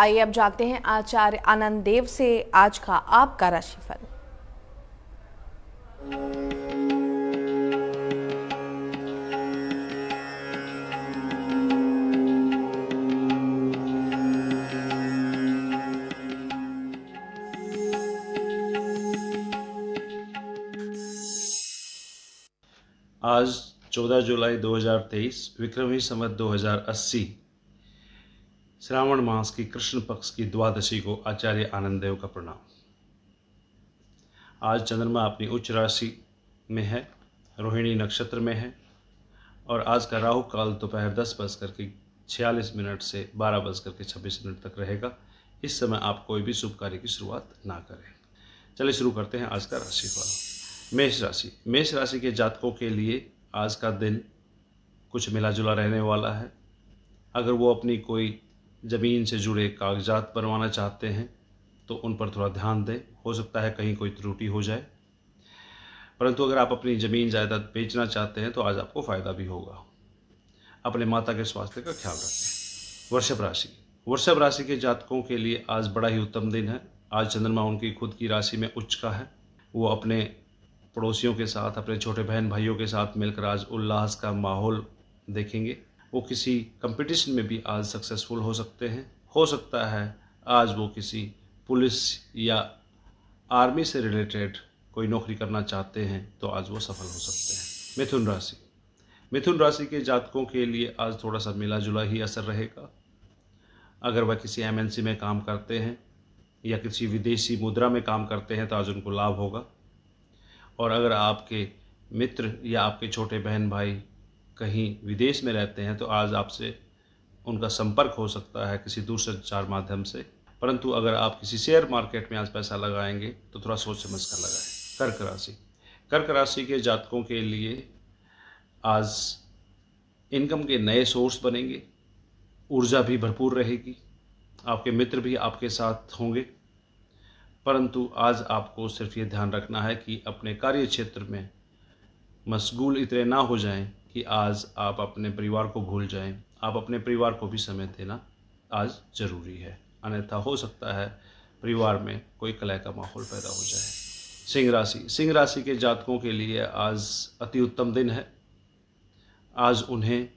आइए अब जानते हैं आचार्य आनंद देव से आज का आपका राशिफल आज 14 जुलाई 2023 विक्रमी समत 2080 श्रावण मास की कृष्ण पक्ष की द्वादशी को आचार्य आनंददेव का प्रणाम आज चंद्रमा अपनी उच्च राशि में है रोहिणी नक्षत्र में है और आज का राहु काल दोपहर दस बज करके छियालीस मिनट से बारह बज करके छब्बीस मिनट तक रहेगा इस समय आप कोई भी शुभ कार्य की शुरुआत ना करें चलिए शुरू करते हैं आज का राशिफल मेष राशि मेष राशि के जातकों के लिए आज का दिन कुछ मिला जुला रहने वाला है अगर वो अपनी कोई ज़मीन से जुड़े कागजात बनवाना चाहते हैं तो उन पर थोड़ा ध्यान दें हो सकता है कहीं कोई त्रुटि हो जाए परंतु अगर आप अपनी ज़मीन जायदाद बेचना चाहते हैं तो आज आपको फ़ायदा भी होगा अपने माता के स्वास्थ्य का ख्याल रखें वृषभ राशि वृषभ राशि के जातकों के लिए आज बड़ा ही उत्तम दिन है आज चंद्रमा उनकी खुद की राशि में उच्च का है वो अपने पड़ोसियों के साथ अपने छोटे बहन भाइयों के साथ मिलकर आज उल्लास का माहौल देखेंगे वो किसी कंपटीशन में भी आज सक्सेसफुल हो सकते हैं हो सकता है आज वो किसी पुलिस या आर्मी से रिलेटेड कोई नौकरी करना चाहते हैं तो आज वो सफल हो सकते हैं मिथुन राशि मिथुन राशि के जातकों के लिए आज थोड़ा सा मिला जुला ही असर रहेगा अगर वह किसी एमएनसी में काम करते हैं या किसी विदेशी मुद्रा में काम करते हैं तो आज उनको लाभ होगा और अगर आपके मित्र या आपके छोटे बहन भाई कहीं विदेश में रहते हैं तो आज आपसे उनका संपर्क हो सकता है किसी दूरसंचार माध्यम से परंतु अगर आप किसी शेयर मार्केट में आज पैसा लगाएंगे तो थोड़ा सोच समझ कर लगाएं कर्क राशि कर्क राशि के जातकों के लिए आज इनकम के नए सोर्स बनेंगे ऊर्जा भी भरपूर रहेगी आपके मित्र भी आपके साथ होंगे परंतु आज आपको सिर्फ ये ध्यान रखना है कि अपने कार्य क्षेत्र में मशगूल इतने ना हो जाएं कि आज आप अपने परिवार को भूल जाएं आप अपने परिवार को भी समय देना आज ज़रूरी है अन्यथा हो सकता है परिवार में कोई कलह का माहौल पैदा हो जाए सिंह राशि सिंह राशि के जातकों के लिए आज अति उत्तम दिन है आज उन्हें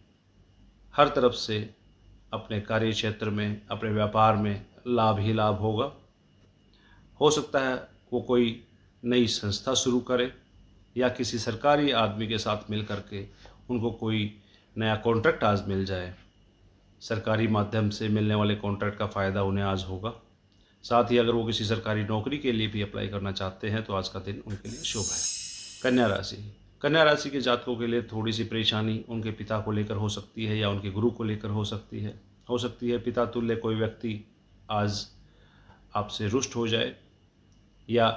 हर तरफ से अपने कार्य क्षेत्र में अपने व्यापार में लाभ ही लाभ होगा हो सकता है वो कोई नई संस्था शुरू करे या किसी सरकारी आदमी के साथ मिल करके उनको कोई नया कॉन्ट्रैक्ट आज मिल जाए सरकारी माध्यम से मिलने वाले कॉन्ट्रैक्ट का फ़ायदा उन्हें आज होगा साथ ही अगर वो किसी सरकारी नौकरी के लिए भी अप्लाई करना चाहते हैं तो आज का दिन उनके लिए शुभ है कन्या राशि कन्या राशि के जातकों के लिए थोड़ी सी परेशानी उनके पिता को लेकर हो सकती है या उनके गुरु को लेकर हो सकती है हो सकती है पिता तुल्य कोई व्यक्ति आज आपसे रुष्ट हो जाए या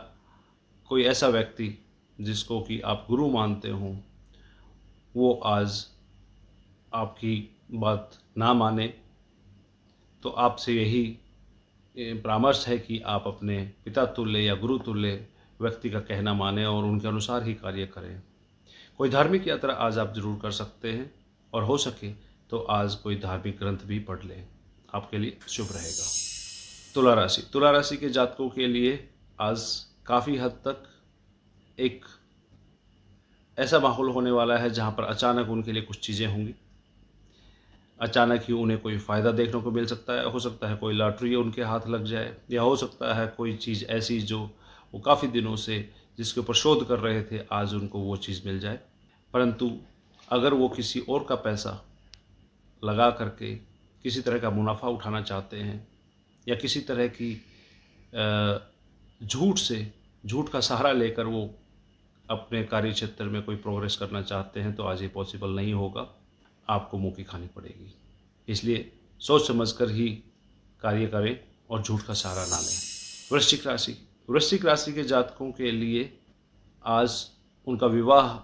कोई ऐसा व्यक्ति जिसको कि आप गुरु मानते हों वो आज आपकी बात ना माने तो आपसे यही परामर्श है कि आप अपने पिता तुल्य या गुरु तुल्य व्यक्ति का कहना माने और उनके अनुसार ही कार्य करें कोई धार्मिक यात्रा आज आप जरूर कर सकते हैं और हो सके तो आज कोई धार्मिक ग्रंथ भी पढ़ लें आपके लिए शुभ रहेगा तुला राशि तुला राशि के जातकों के लिए आज काफ़ी हद तक एक ऐसा माहौल होने वाला है जहाँ पर अचानक उनके लिए कुछ चीज़ें होंगी अचानक ही उन्हें कोई फ़ायदा देखने को मिल सकता है हो सकता है कोई लॉटरी उनके हाथ लग जाए या हो सकता है कोई चीज़ ऐसी जो वो काफ़ी दिनों से जिसके ऊपर शोध कर रहे थे आज उनको वो चीज़ मिल जाए परंतु अगर वो किसी और का पैसा लगा करके किसी तरह का मुनाफा उठाना चाहते हैं या किसी तरह की झूठ से झूठ का सहारा लेकर वो अपने कार्य क्षेत्र में कोई प्रोग्रेस करना चाहते हैं तो आज ये पॉसिबल नहीं होगा आपको मुँह की खानी पड़ेगी इसलिए सोच समझ कर ही कार्य करें और झूठ का सहारा ना लें वृश्चिक राशि वृश्चिक राशि के जातकों के लिए आज उनका विवाह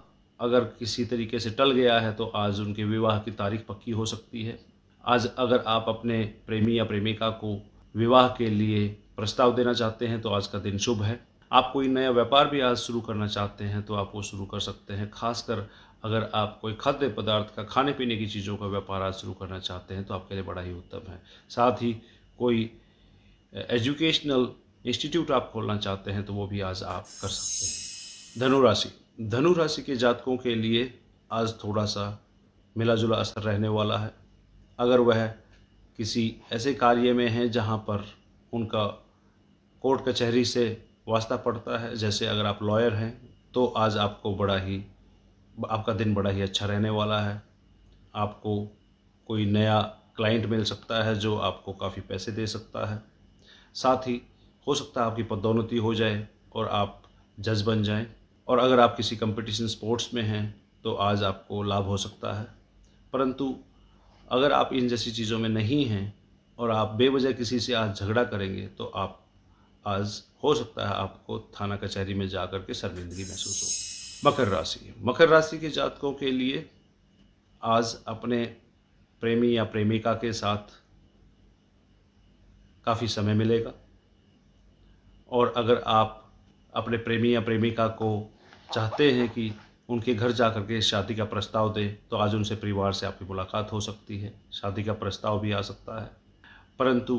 अगर किसी तरीके से टल गया है तो आज उनके विवाह की तारीख पक्की हो सकती है आज अगर आप अपने प्रेमी या प्रेमिका को विवाह के लिए प्रस्ताव देना चाहते हैं तो आज का दिन शुभ है आप कोई नया व्यापार भी आज शुरू करना चाहते हैं तो आप वो शुरू कर सकते हैं खासकर अगर आप कोई खाद्य पदार्थ का खाने पीने की चीज़ों का व्यापार आज शुरू करना चाहते हैं तो आपके लिए बड़ा ही उत्तम है साथ ही कोई एजुकेशनल इंस्टीट्यूट आप खोलना चाहते हैं तो वो भी आज आप कर सकते हैं धनुराशि धनुराशि के जातकों के लिए आज थोड़ा सा मिला जुला असर रहने वाला है अगर वह किसी ऐसे कार्य में हैं जहाँ पर उनका कोर्ट कचहरी से वास्ता पड़ता है जैसे अगर आप लॉयर हैं तो आज आपको बड़ा ही आपका दिन बड़ा ही अच्छा रहने वाला है आपको कोई नया क्लाइंट मिल सकता है जो आपको काफ़ी पैसे दे सकता है साथ ही हो सकता है आपकी पदोन्नति हो जाए और आप जज बन जाएं और अगर आप किसी कंपटीशन स्पोर्ट्स में हैं तो आज आपको लाभ हो सकता है परंतु अगर आप इन जैसी चीज़ों में नहीं हैं और आप बेवजह किसी से आज झगड़ा करेंगे तो आप आज हो सकता है आपको थाना कचहरी में जा कर के शर्मिंदगी महसूस हो मकर राशि मकर राशि के जातकों के लिए आज अपने प्रेमी या प्रेमिका के साथ काफ़ी समय मिलेगा और अगर आप अपने प्रेमी या प्रेमिका को चाहते हैं कि उनके घर जा कर के शादी का प्रस्ताव दें तो आज उनसे परिवार से आपकी मुलाकात हो सकती है शादी का प्रस्ताव भी आ सकता है परंतु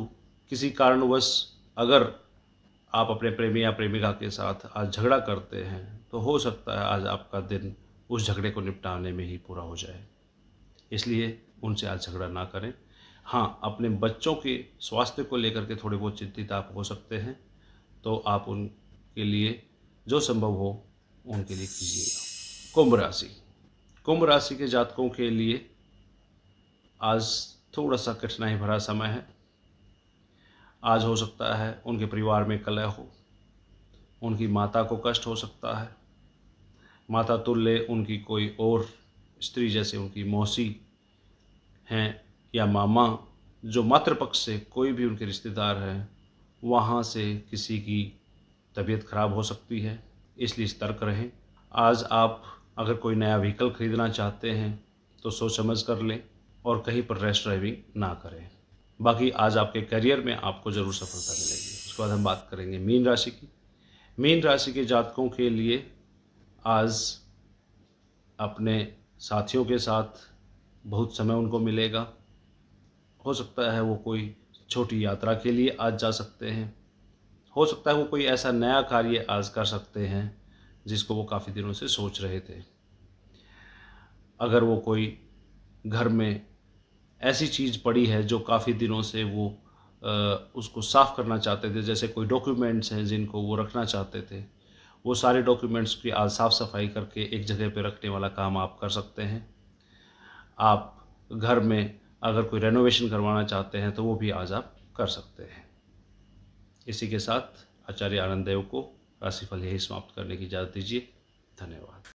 किसी कारणवश अगर आप अपने प्रेमी या प्रेमिका के साथ आज झगड़ा करते हैं तो हो सकता है आज आपका दिन उस झगड़े को निपटाने में ही पूरा हो जाए इसलिए उनसे आज झगड़ा ना करें हाँ अपने बच्चों के स्वास्थ्य को लेकर के थोड़े बहुत चिंतित आप हो सकते हैं तो आप उनके लिए जो संभव हो उनके लिए कीजिएगा कुंभ राशि कुंभ राशि के जातकों के लिए आज थोड़ा सा कठिनाई भरा समय है आज हो सकता है उनके परिवार में कलह हो उनकी माता को कष्ट हो सकता है माता तुल्य उनकी कोई और स्त्री जैसे उनकी मौसी हैं या मामा जो मातृपक्ष से कोई भी उनके रिश्तेदार हैं वहाँ से किसी की तबीयत खराब हो सकती है इसलिए सतर्क रहें आज आप अगर कोई नया व्हीकल ख़रीदना चाहते हैं तो सोच समझ कर लें और कहीं पर रेस्ट ड्राइविंग ना करें बाकी आज आपके करियर में आपको ज़रूर सफलता मिलेगी उसके बाद हम बात करेंगे मीन राशि की मीन राशि के जातकों के लिए आज अपने साथियों के साथ बहुत समय उनको मिलेगा हो सकता है वो कोई छोटी यात्रा के लिए आज जा सकते हैं हो सकता है वो कोई ऐसा नया कार्य आज कर सकते हैं जिसको वो काफ़ी दिनों से सोच रहे थे अगर वो कोई घर में ऐसी चीज़ पड़ी है जो काफ़ी दिनों से वो उसको साफ़ करना चाहते थे जैसे कोई डॉक्यूमेंट्स हैं जिनको वो रखना चाहते थे वो सारे डॉक्यूमेंट्स की आज साफ़ सफाई करके एक जगह पे रखने वाला काम आप कर सकते हैं आप घर में अगर कोई रेनोवेशन करवाना चाहते हैं तो वो भी आज आप कर सकते हैं इसी के साथ आचार्य आनंद देव को राशिफल यही समाप्त करने की इजाज़त दीजिए धन्यवाद